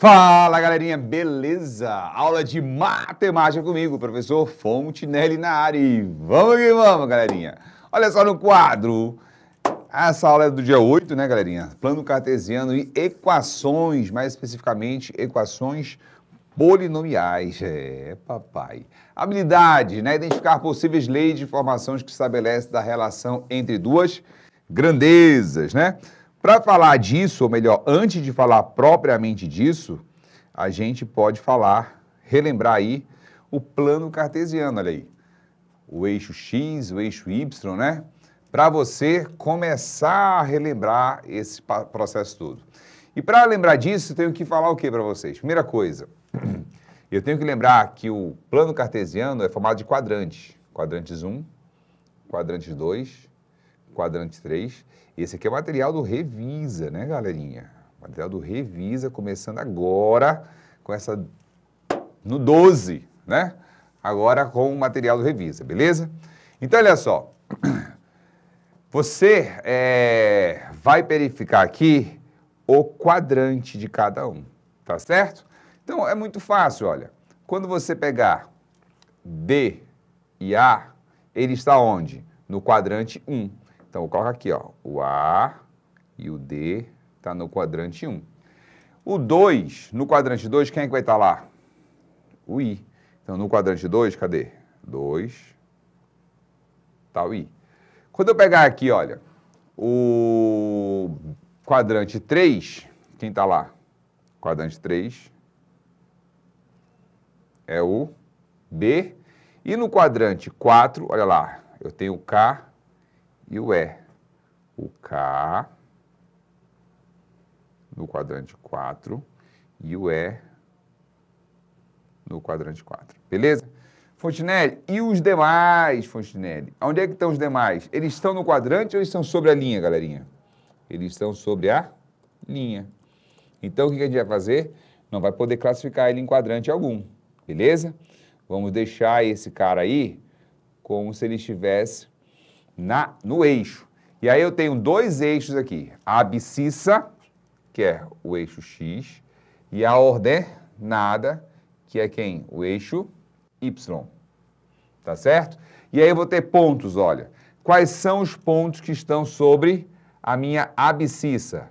Fala galerinha, beleza? Aula de matemática comigo, professor Fontinelli na área. vamos que vamos, galerinha. Olha só no quadro. Essa aula é do dia 8, né, galerinha? Plano cartesiano e equações, mais especificamente equações polinomiais. É, papai. Habilidade, né? Identificar possíveis leis de formações que estabelece da relação entre duas grandezas, né? Para falar disso, ou melhor, antes de falar propriamente disso, a gente pode falar, relembrar aí o plano cartesiano, olha aí. O eixo X, o eixo Y, né? Para você começar a relembrar esse processo todo. E para lembrar disso, eu tenho que falar o que para vocês? Primeira coisa, eu tenho que lembrar que o plano cartesiano é formado de quadrantes. Quadrantes 1, quadrantes 2, quadrante 3. Esse aqui é material do Revisa, né, galerinha? Material do Revisa, começando agora com essa. no 12, né? Agora com o material do Revisa, beleza? Então, olha só. Você é, vai verificar aqui o quadrante de cada um, tá certo? Então, é muito fácil, olha. Quando você pegar B e A, ele está onde? No quadrante 1. Então, eu coloco aqui, ó, o A e o D está no quadrante 1. O 2, no quadrante 2, quem é que vai estar tá lá? O I. Então, no quadrante 2, cadê? 2, está o I. Quando eu pegar aqui, olha, o quadrante 3, quem está lá? Quadrante 3 é o B. E no quadrante 4, olha lá, eu tenho o K e o E. O K no quadrante 4 e o E no quadrante 4. Beleza? Fontinelli, e os demais, Fontinelli? Onde é que estão os demais? Eles estão no quadrante ou eles estão sobre a linha, galerinha? Eles estão sobre a linha. Então, o que a gente vai fazer? Não vai poder classificar ele em quadrante algum, beleza? Vamos deixar esse cara aí como se ele estivesse na, no eixo. E aí eu tenho dois eixos aqui, a abscissa, que é o eixo X, e a ordenada, que é quem? O eixo Y. Tá certo? E aí eu vou ter pontos, olha. Quais são os pontos que estão sobre a minha abscissa?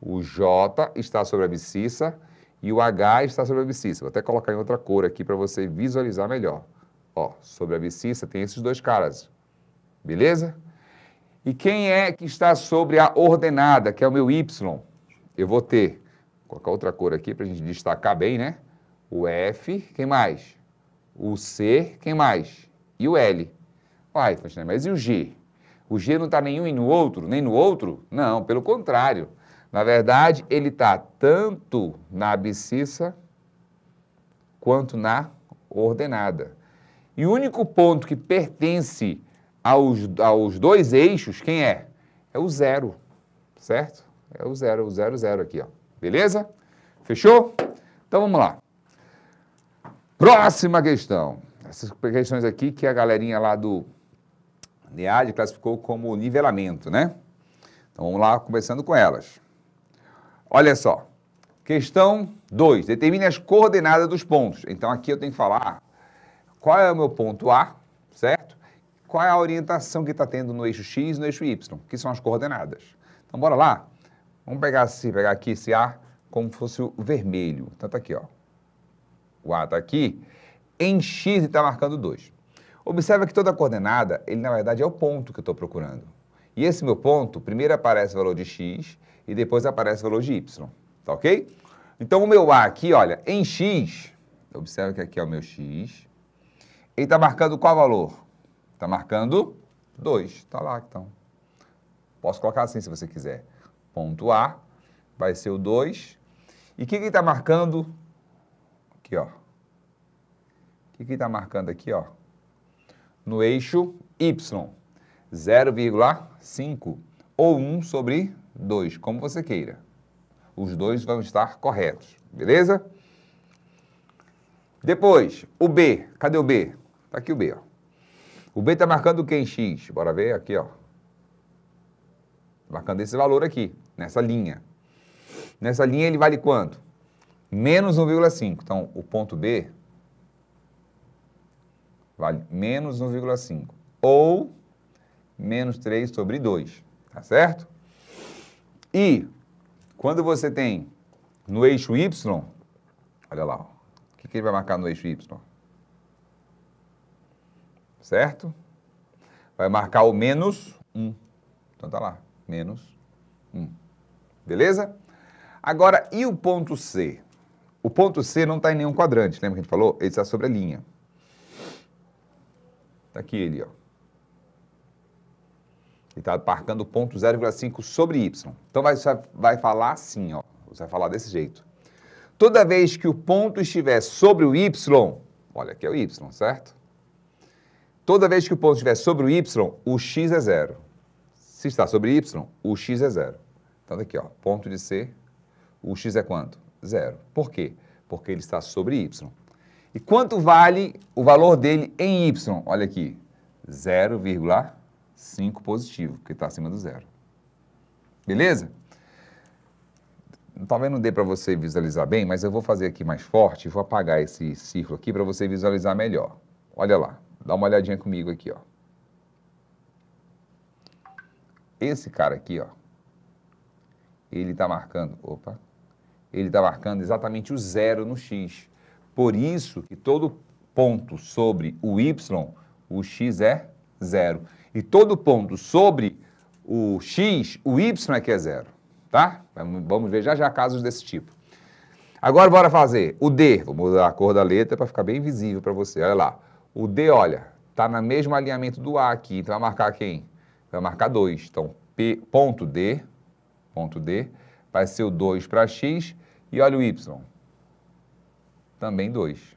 O J está sobre a abscissa e o H está sobre a abscissa. Vou até colocar em outra cor aqui para você visualizar melhor. Ó, sobre a abscissa tem esses dois caras, Beleza? E quem é que está sobre a ordenada, que é o meu Y? Eu vou ter, vou colocar outra cor aqui para a gente destacar bem, né? O F, quem mais? O C, quem mais? E o L. Uai, mas e o G? O G não está nenhum e no outro, nem no outro? Não, pelo contrário. Na verdade, ele está tanto na abscissa quanto na ordenada. E o único ponto que pertence aos, aos dois eixos, quem é? É o zero, certo? É o zero, o zero, zero aqui, ó. Beleza? Fechou? Então vamos lá. Próxima questão. Essas questões aqui que a galerinha lá do NEAD classificou como nivelamento, né? Então vamos lá, começando com elas. Olha só. Questão 2. Determine as coordenadas dos pontos. Então aqui eu tenho que falar ah, qual é o meu ponto A, certo? qual é a orientação que está tendo no eixo X e no eixo Y, que são as coordenadas. Então, bora lá? Vamos pegar, pegar aqui esse A como fosse o vermelho. Então, está aqui, ó. O A está aqui. Em X, está marcando 2. Observa que toda coordenada, ele na verdade é o ponto que eu estou procurando. E esse meu ponto, primeiro aparece o valor de X e depois aparece o valor de Y. Tá ok? Então, o meu A aqui, olha, em X, observa que aqui é o meu X, ele está marcando qual valor? Está marcando 2. Está lá, então. Posso colocar assim se você quiser. Ponto A vai ser o 2. E o que está marcando? Aqui, ó. O que está marcando aqui, ó? No eixo Y, 0,5 ou 1 sobre 2, como você queira. Os dois vão estar corretos, beleza? Depois, o B. Cadê o B? Está aqui o B, ó. O B está marcando o quê em X? Bora ver aqui, ó. Marcando esse valor aqui, nessa linha. Nessa linha ele vale quanto? Menos 1,5. Então, o ponto B vale menos 1,5. Ou menos 3 sobre 2. Tá certo? E quando você tem no eixo Y, olha lá, ó. o que, que ele vai marcar no eixo Y? certo? Vai marcar o menos 1. Então tá lá, menos 1. Beleza? Agora, e o ponto C? O ponto C não está em nenhum quadrante, lembra que a gente falou? Ele está sobre a linha. Está aqui ele, ó. Ele está marcando o ponto 0,5 sobre Y. Então vai, vai falar assim, ó. Você vai falar desse jeito. Toda vez que o ponto estiver sobre o Y, olha aqui é o Y, certo? Toda vez que o ponto estiver sobre o y, o x é zero. Se está sobre y, o x é zero. Então, tá aqui, ó, ponto de C, o x é quanto? Zero. Por quê? Porque ele está sobre y. E quanto vale o valor dele em y? Olha aqui, 0,5 positivo, porque está acima do zero. Beleza? Talvez não dê para você visualizar bem, mas eu vou fazer aqui mais forte, vou apagar esse círculo aqui para você visualizar melhor. Olha lá. Dá uma olhadinha comigo aqui, ó. Esse cara aqui, ó, ele está marcando, opa, ele está marcando exatamente o zero no x. Por isso que todo ponto sobre o y, o x é zero. E todo ponto sobre o x, o y é que é zero, tá? Vamos ver já já casos desse tipo. Agora bora fazer o D. Vou mudar a cor da letra para ficar bem visível para você. Olha lá. O D, olha, está no mesmo alinhamento do A aqui, então vai marcar quem? Vai marcar 2. Então, P, ponto D, ponto D, vai ser o 2 para X, e olha o Y, também 2.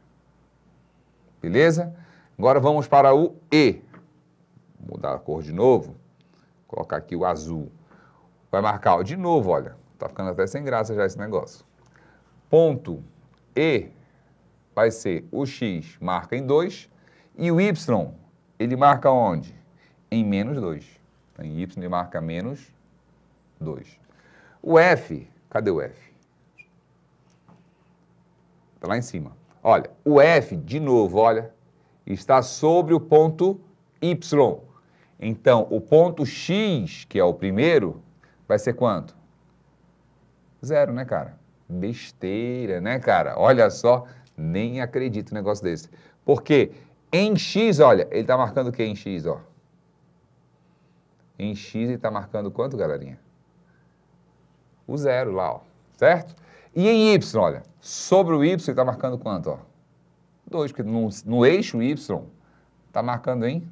Beleza? Agora vamos para o E. Vou mudar a cor de novo, colocar aqui o azul. Vai marcar, ó, de novo, olha, tá ficando até sem graça já esse negócio. Ponto E vai ser o X marca em 2, e o y, ele marca onde? Em menos 2. Então, em y ele marca menos 2. O f, cadê o f? Está lá em cima. Olha, o f, de novo, olha, está sobre o ponto y. Então, o ponto x, que é o primeiro, vai ser quanto? Zero, né, cara? Besteira, né, cara? Olha só, nem acredito um negócio desse. Porque quê? Em X, olha, ele está marcando o que em X, ó? Em X ele está marcando quanto, galerinha? O zero lá, ó, certo? E em Y, olha, sobre o Y ele está marcando quanto, ó? 2, porque no, no eixo Y está marcando em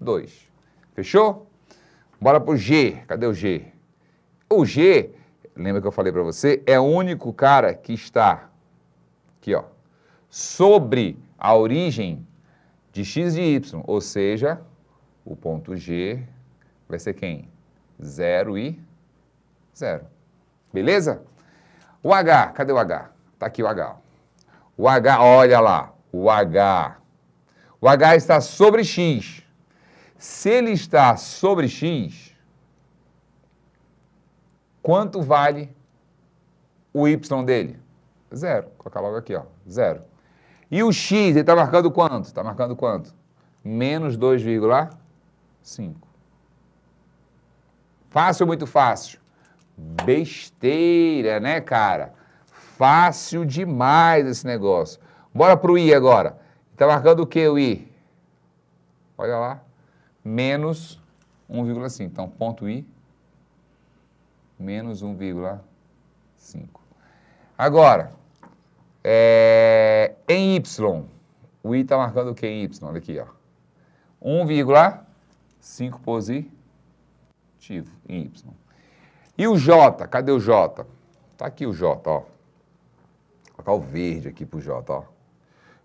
2. Fechou? Bora para o G. Cadê o G? O G, lembra que eu falei para você, é o único cara que está aqui, ó, sobre a origem de x de y, ou seja, o ponto G vai ser quem? 0 e 0. Beleza? O H, cadê o H? Está aqui o H. O H, olha lá, o H. O H está sobre X. Se ele está sobre X, quanto vale o Y dele? Zero. Vou colocar logo aqui, ó. Zero. E o x, ele está marcando quanto? Está marcando quanto? Menos 2,5. Fácil ou muito fácil? Besteira, né, cara? Fácil demais esse negócio. Bora para o i agora. Está marcando o que o i? Olha lá. Menos 1,5. Então, ponto i, menos 1,5. Agora, é... Y. O I está marcando o y olha aqui, ó. 1,5 positivo em Y. E o J, cadê o J? Está aqui o J, ó. Vou colocar o verde aqui para o J, ó.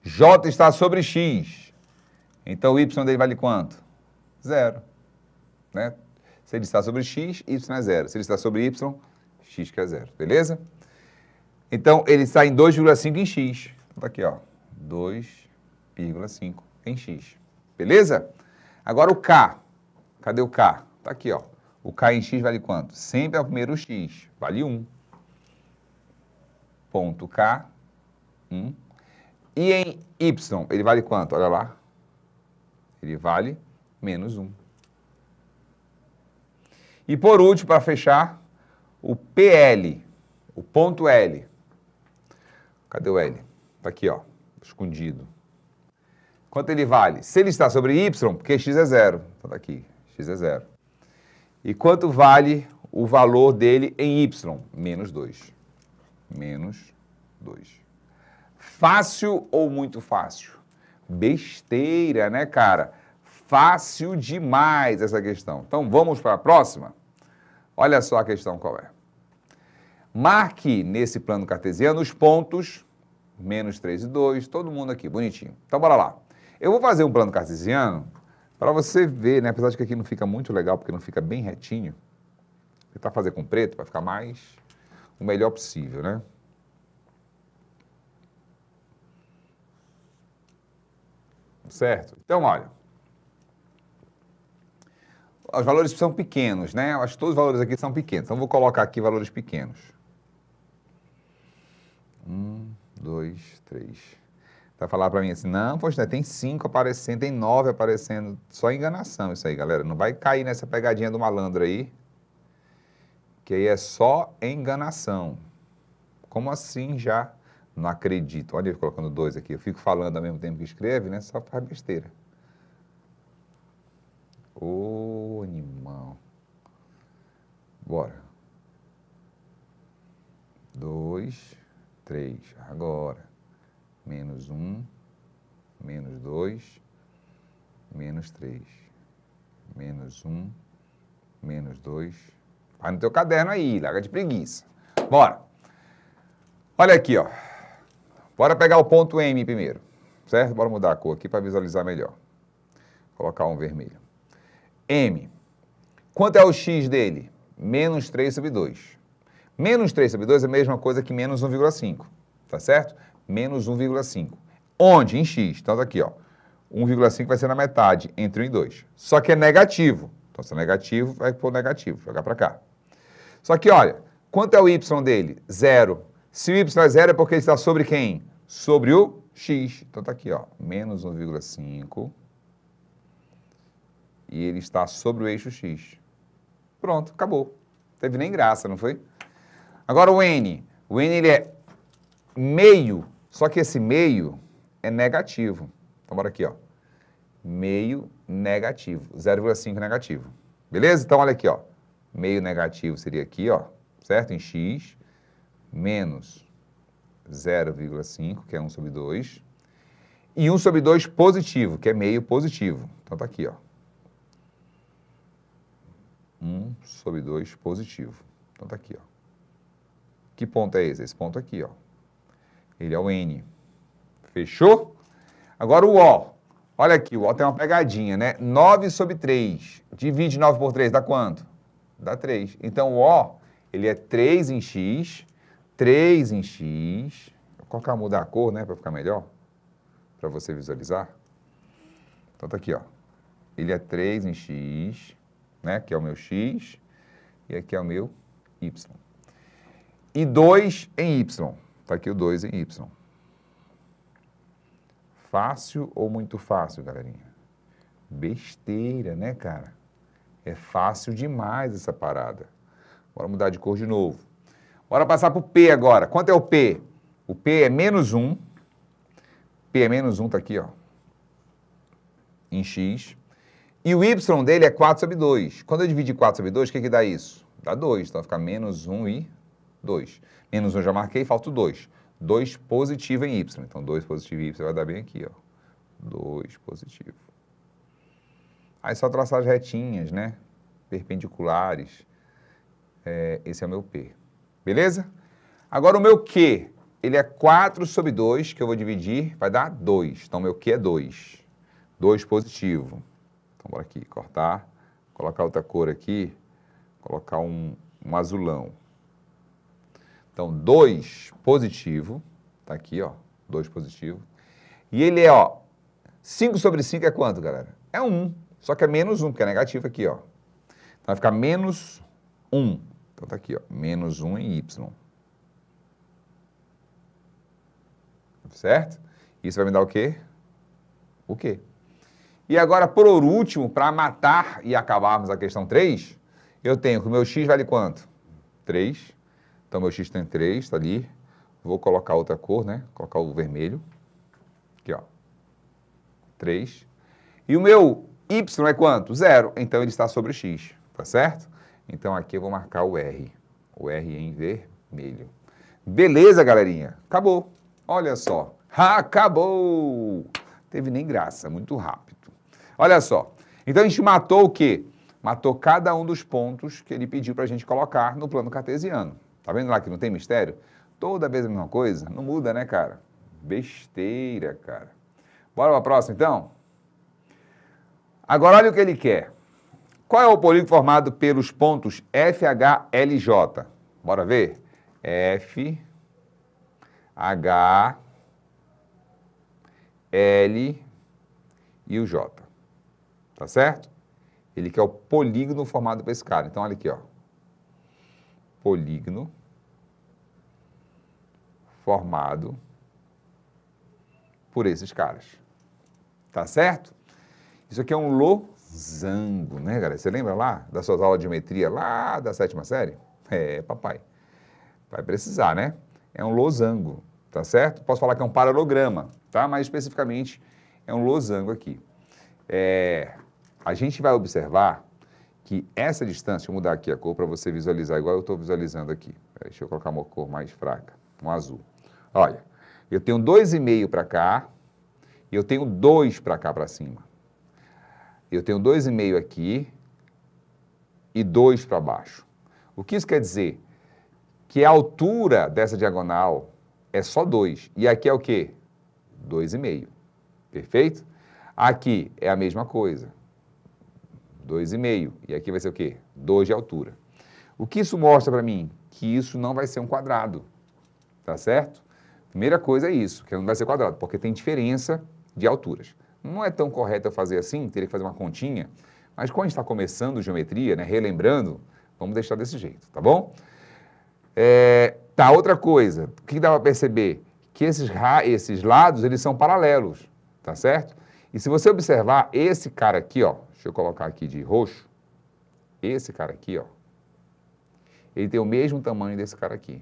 J está sobre X. Então o Y dele vale quanto? Zero. Né? Se ele está sobre X, Y é zero. Se ele está sobre Y, X que é zero. Beleza? Então ele está em 2,5 em X. Está aqui, ó. 2,5 em x. Beleza? Agora o k. Cadê o k? Está aqui, ó. O k em x vale quanto? Sempre é o primeiro x, vale 1. Ponto k, 1. E em y, ele vale quanto? Olha lá. Ele vale menos 1. E por último, para fechar, o PL, o ponto L. Cadê o L? Está aqui, ó escondido. Quanto ele vale? Se ele está sobre Y, porque X é zero. Então tá daqui, X é zero. E quanto vale o valor dele em Y? Menos 2. Menos 2. Fácil ou muito fácil? Besteira, né, cara? Fácil demais essa questão. Então vamos para a próxima? Olha só a questão qual é. Marque nesse plano cartesiano os pontos menos 3 e 2, todo mundo aqui, bonitinho. Então bora lá. Eu vou fazer um plano cartesiano para você ver, né? Apesar de que aqui não fica muito legal, porque não fica bem retinho. Tentar tá fazer com preto para ficar mais o melhor possível, né? Certo? Então, olha. Os valores são pequenos, né? Acho que todos os valores aqui são pequenos. Então, vou colocar aqui valores pequenos. Hum dois, três. Vai falar para mim assim, não, poxa, tem cinco aparecendo, tem nove aparecendo. Só enganação isso aí, galera. Não vai cair nessa pegadinha do malandro aí, que aí é só enganação. Como assim já? Não acredito. Olha eu colocando dois aqui. Eu fico falando ao mesmo tempo que escreve, né? Só faz besteira. oh, 3. Agora, menos 1, menos 2, menos 3. Menos 1, menos 2. Vai no teu caderno aí, larga de preguiça. Bora. Olha aqui, ó. Bora pegar o ponto M primeiro, certo? Bora mudar a cor aqui para visualizar melhor. Colocar um vermelho. M. Quanto é o x dele? Menos 3 sobre 2. Menos 3 sobre 2 é a mesma coisa que menos 1,5, tá certo? Menos 1,5. Onde? Em x. Então, tá aqui, ó. 1,5 vai ser na metade, entre 1 e 2. Só que é negativo. Então, se é negativo, vai pôr negativo, jogar para cá. Só que, olha, quanto é o y dele? Zero. Se o y é zero, é porque ele está sobre quem? Sobre o x. Então, tá aqui, ó. Menos 1,5. E ele está sobre o eixo x. Pronto, acabou. Teve nem graça, não foi? Agora o N. O N ele é meio, só que esse meio é negativo. Então bora aqui, ó. Meio negativo, 0,5 negativo. Beleza? Então olha aqui, ó. Meio negativo seria aqui, ó, certo? Em x menos 0,5, que é 1 sobre 2, e 1 sobre 2 positivo, que é meio positivo. Então tá aqui, ó. 1 sobre 2 positivo. Então tá aqui, ó. Que ponto é esse? Esse ponto aqui, ó. Ele é o N. Fechou? Agora o O. Olha aqui, o O tem uma pegadinha, né? 9 sobre 3. Divide 9 por 3, dá quanto? Dá 3. Então o O, ele é 3 em X, 3 em X. Vou colocar, mudar a cor, né? Para ficar melhor. Para você visualizar. Então tá aqui, ó. Ele é 3 em X, né? Que é o meu X. E aqui é o meu Y e 2 em Y. Está aqui o 2 em Y. Fácil ou muito fácil, galerinha? Besteira, né, cara? É fácil demais essa parada. Bora mudar de cor de novo. Bora passar para o P agora. Quanto é o P? O P é menos 1. P é menos 1, está aqui, ó. Em X. E o Y dele é 4 sobre 2. Quando eu dividir 4 sobre 2, o que, que dá isso? Dá 2. Então vai ficar menos 1 e 2. Menos 1 um já marquei, falta 2. 2 positivo em y. Então, 2 positivo em y vai dar bem aqui, ó. 2 positivo. Aí é só traçar as retinhas, né? Perpendiculares. É, esse é o meu P. Beleza? Agora o meu Q, ele é 4 sobre 2, que eu vou dividir, vai dar 2. Então, meu Q é 2. 2 positivo. Então, bora aqui, cortar, colocar outra cor aqui, colocar um, um azulão. Então, 2 positivo, tá aqui, ó, 2 positivo. E ele é, ó, 5 sobre 5 é quanto, galera? É 1, um, só que é menos 1, um, que é negativo aqui, ó. Então, vai ficar menos 1. Um. Então, tá aqui, ó, menos 1 um em Y. Certo? Isso vai me dar o quê? O quê? E agora, por último, para matar e acabarmos a questão 3, eu tenho que o meu x vale quanto? 3 então, meu X tem 3, está ali. Vou colocar outra cor, né? colocar o vermelho. Aqui, ó. 3. E o meu Y é quanto? Zero. Então, ele está sobre X, tá certo? Então, aqui eu vou marcar o R. O R em vermelho. Beleza, galerinha? Acabou. Olha só. Acabou! Teve nem graça, muito rápido. Olha só. Então, a gente matou o quê? Matou cada um dos pontos que ele pediu para a gente colocar no plano cartesiano. Tá vendo lá que não tem mistério? Toda vez a mesma coisa, não muda, né, cara? Besteira, cara. Bora para a próxima, então? Agora, olha o que ele quer. Qual é o polígono formado pelos pontos F, H, L e J? Bora ver? F, H, L e o J. Tá certo? Ele quer o polígono formado por esse cara. Então, olha aqui, ó. Polígono formado por esses caras. Tá certo? Isso aqui é um losango, né, galera? Você lembra lá das suas aulas de geometria lá da sétima série? É, papai. Vai precisar, né? É um losango, tá certo? Posso falar que é um paralograma, tá? Mas especificamente é um losango aqui. É, a gente vai observar que essa distância, vou mudar aqui a cor para você visualizar igual eu estou visualizando aqui. Deixa eu colocar uma cor mais fraca, um azul. Olha, eu tenho 2,5 para cá, e eu tenho 2 para cá para cima. Eu tenho 2,5 aqui e 2 para baixo. O que isso quer dizer? Que a altura dessa diagonal é só 2. E aqui é o quê? 2,5. Perfeito? Aqui é a mesma coisa. 2,5. E aqui vai ser o quê? 2 de altura. O que isso mostra para mim? Que isso não vai ser um quadrado. Tá certo? Primeira coisa é isso, que não vai ser quadrado, porque tem diferença de alturas. Não é tão correto eu fazer assim, teria que fazer uma continha, mas quando a gente está começando geometria, né, relembrando, vamos deixar desse jeito, tá bom? É, tá, outra coisa, o que dá para perceber? Que esses, esses lados, eles são paralelos, tá certo? E se você observar esse cara aqui, ó, deixa eu colocar aqui de roxo, esse cara aqui, ó, ele tem o mesmo tamanho desse cara aqui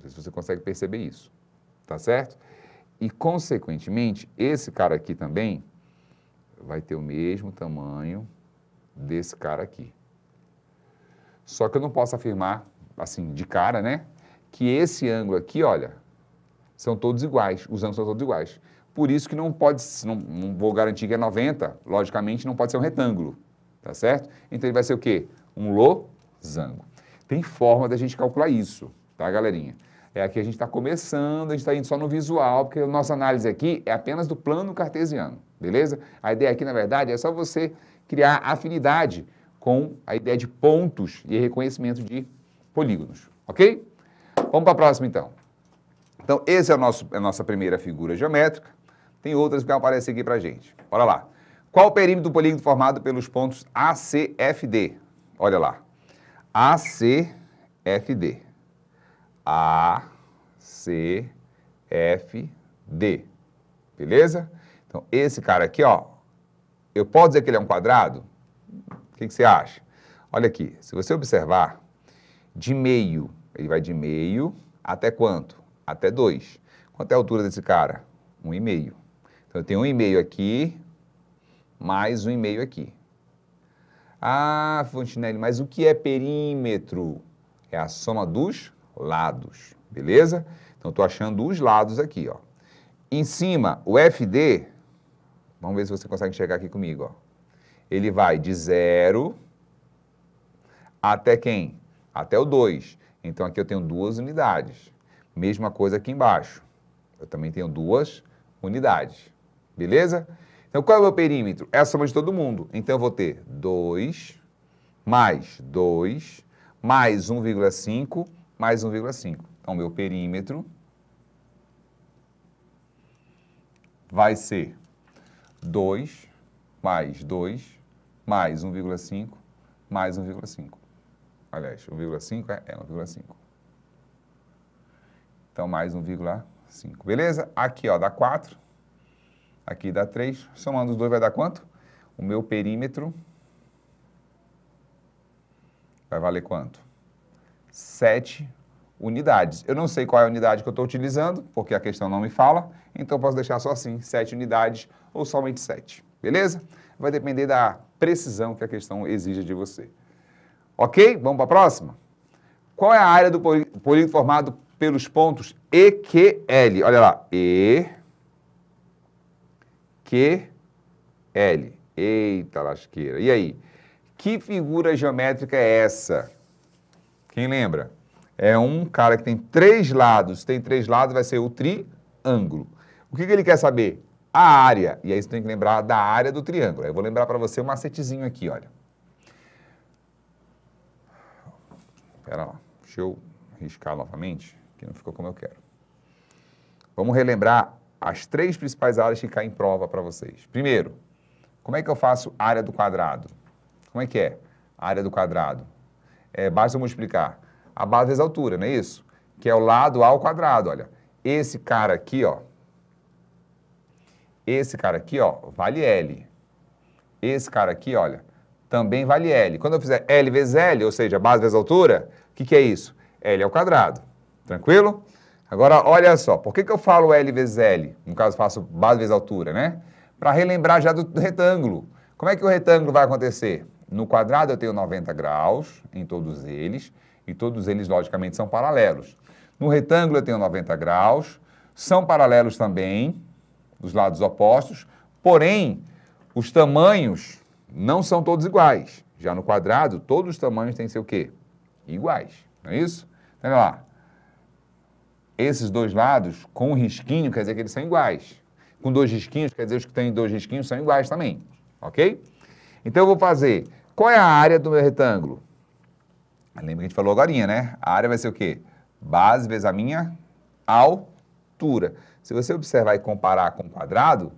sei se você consegue perceber isso, tá certo? E, consequentemente, esse cara aqui também vai ter o mesmo tamanho desse cara aqui. Só que eu não posso afirmar, assim, de cara, né? Que esse ângulo aqui, olha, são todos iguais, os ângulos são todos iguais. Por isso que não pode, não, não vou garantir que é 90, logicamente não pode ser um retângulo, tá certo? Então ele vai ser o quê? Um losango. Tem forma da gente calcular isso, tá, galerinha? É, aqui a gente está começando, a gente está indo só no visual, porque a nossa análise aqui é apenas do plano cartesiano, beleza? A ideia aqui, na verdade, é só você criar afinidade com a ideia de pontos e reconhecimento de polígonos, ok? Vamos para a próxima, então. Então, essa é nosso, é a nossa primeira figura geométrica. Tem outras que vão aparecer aqui para a gente. Olha lá. Qual o perímetro do polígono formado pelos pontos ACFD? Olha lá. ACFD. A, C, F, D. Beleza? Então, esse cara aqui, ó, eu posso dizer que ele é um quadrado? O que, que você acha? Olha aqui, se você observar, de meio, ele vai de meio até quanto? Até 2. Quanto é a altura desse cara? 1,5. Um então, eu tenho 1,5 um aqui, mais 1,5 um aqui. Ah, Fontinelli, mas o que é perímetro? É a soma dos lados, beleza? Então, estou achando os lados aqui, ó. Em cima, o FD, vamos ver se você consegue chegar aqui comigo, ó. Ele vai de zero até quem? Até o 2. Então, aqui eu tenho duas unidades. Mesma coisa aqui embaixo. Eu também tenho duas unidades. Beleza? Então, qual é o meu perímetro? É a soma de todo mundo. Então, eu vou ter 2 mais 2 mais 1,5 mais 1,5. Então, meu perímetro vai ser 2 mais 2 mais 1,5 mais 1,5. Aliás, 1,5 é, 1,5. É então, mais 1,5. Beleza? Aqui, ó, dá 4. Aqui dá 3. Somando os dois vai dar quanto? O meu perímetro vai valer quanto? sete unidades. Eu não sei qual é a unidade que eu estou utilizando, porque a questão não me fala, então posso deixar só assim, sete unidades ou somente sete, beleza? Vai depender da precisão que a questão exige de você. Ok? Vamos para a próxima? Qual é a área do polígono formado pelos pontos E, Q, L? Olha lá, E, Q, L. Eita lasqueira. E aí? Que figura geométrica é essa? Quem lembra? É um cara que tem três lados. Se tem três lados, vai ser o triângulo. O que, que ele quer saber? A área. E aí você tem que lembrar da área do triângulo. Eu vou lembrar para você um macetezinho aqui, olha. Pera lá. Deixa eu riscar novamente, que não ficou como eu quero. Vamos relembrar as três principais áreas que caem em prova para vocês. Primeiro, como é que eu faço área do quadrado? Como é que é? A área do quadrado é, basta multiplicar a base vezes a altura, não é isso? Que é o lado A ao quadrado, olha. Esse cara aqui, ó. Esse cara aqui, ó, vale L. Esse cara aqui, olha, também vale L. Quando eu fizer L vezes L, ou seja, base vezes altura, o que, que é isso? L ao quadrado. Tranquilo? Agora, olha só, por que, que eu falo L vezes L? No caso, faço base vezes altura, né? Para relembrar já do, do retângulo. Como é que o retângulo vai acontecer? No quadrado eu tenho 90 graus em todos eles, e todos eles, logicamente, são paralelos. No retângulo eu tenho 90 graus, são paralelos também, dos lados opostos, porém, os tamanhos não são todos iguais. Já no quadrado, todos os tamanhos têm o quê? Iguais, não é isso? Então, olha lá. Esses dois lados, com um risquinho, quer dizer que eles são iguais. Com dois risquinhos, quer dizer que os que têm dois risquinhos são iguais também, ok? Então, eu vou fazer qual é a área do meu retângulo? Lembra que a gente falou agora, né? A área vai ser o quê? Base vezes a minha altura. Se você observar e comparar com o quadrado,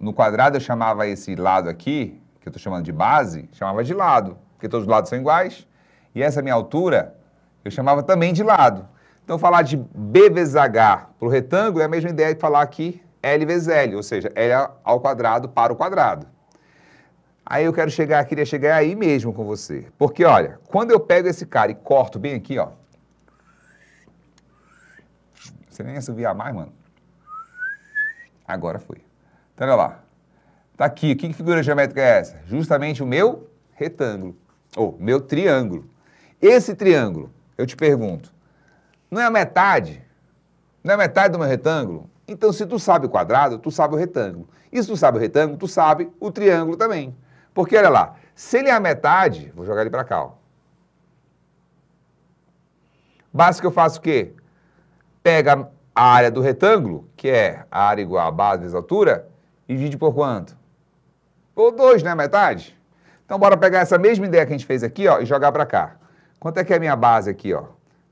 no quadrado eu chamava esse lado aqui, que eu estou chamando de base, chamava de lado, porque todos os lados são iguais. E essa minha altura eu chamava também de lado. Então, falar de B vezes H para o retângulo é a mesma ideia de falar aqui L vezes L, ou seja, L ao quadrado para o quadrado. Aí eu quero chegar, queria chegar aí mesmo com você. Porque, olha, quando eu pego esse cara e corto bem aqui, ó. Você nem a mais, mano. Agora foi. Então, olha lá. Tá aqui. Que figura geométrica é essa? Justamente o meu retângulo. Ou meu triângulo. Esse triângulo, eu te pergunto, não é a metade? Não é a metade do meu retângulo? Então, se tu sabe o quadrado, tu sabe o retângulo. E se tu sabe o retângulo, tu sabe o triângulo também. Porque olha lá, se ele é a metade, vou jogar ele para cá. Ó. Basta que eu faça o quê? Pega a área do retângulo, que é a área igual à base vezes altura, e divide por quanto? Por 2, né? Metade. Então bora pegar essa mesma ideia que a gente fez aqui ó, e jogar para cá. Quanto é que é a minha base aqui? Ó?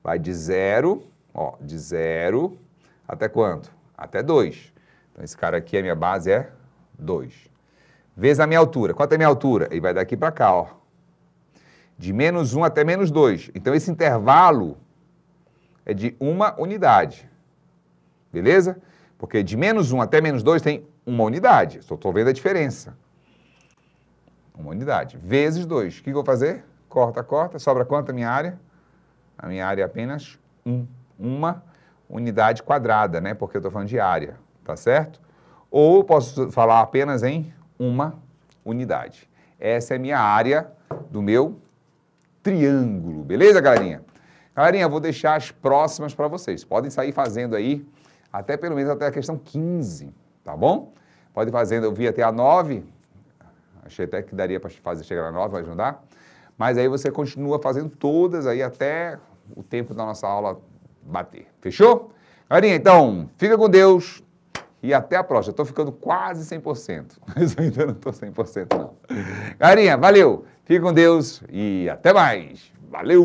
Vai de zero, ó, de zero até quanto? Até 2. Então esse cara aqui, a minha base é 2 vezes a minha altura. Quanto é a minha altura? E vai daqui para cá, ó. De menos 1 até menos 2. Então, esse intervalo é de uma unidade. Beleza? Porque de menos 1 até menos 2 tem uma unidade. Só estou vendo a diferença. Uma unidade. Vezes 2. O que, eu vou fazer? Corta, corta. Sobra quanto a minha área? A minha área é apenas 1. Um, uma unidade quadrada, né? Porque eu estou falando de área. Tá certo? Ou posso falar apenas em uma unidade. Essa é a minha área do meu triângulo, beleza, galerinha? Galerinha, vou deixar as próximas para vocês. Podem sair fazendo aí até pelo menos até a questão 15, tá bom? Pode fazer, eu vi até a 9, achei até que daria para fazer chegar na 9, mas não dá. Mas aí você continua fazendo todas aí até o tempo da nossa aula bater. Fechou? Galerinha, então, fica com Deus. E até a próxima. Estou ficando quase 100%, mas ainda não estou 100% não. Galerinha, valeu. Fique com Deus e até mais. Valeu.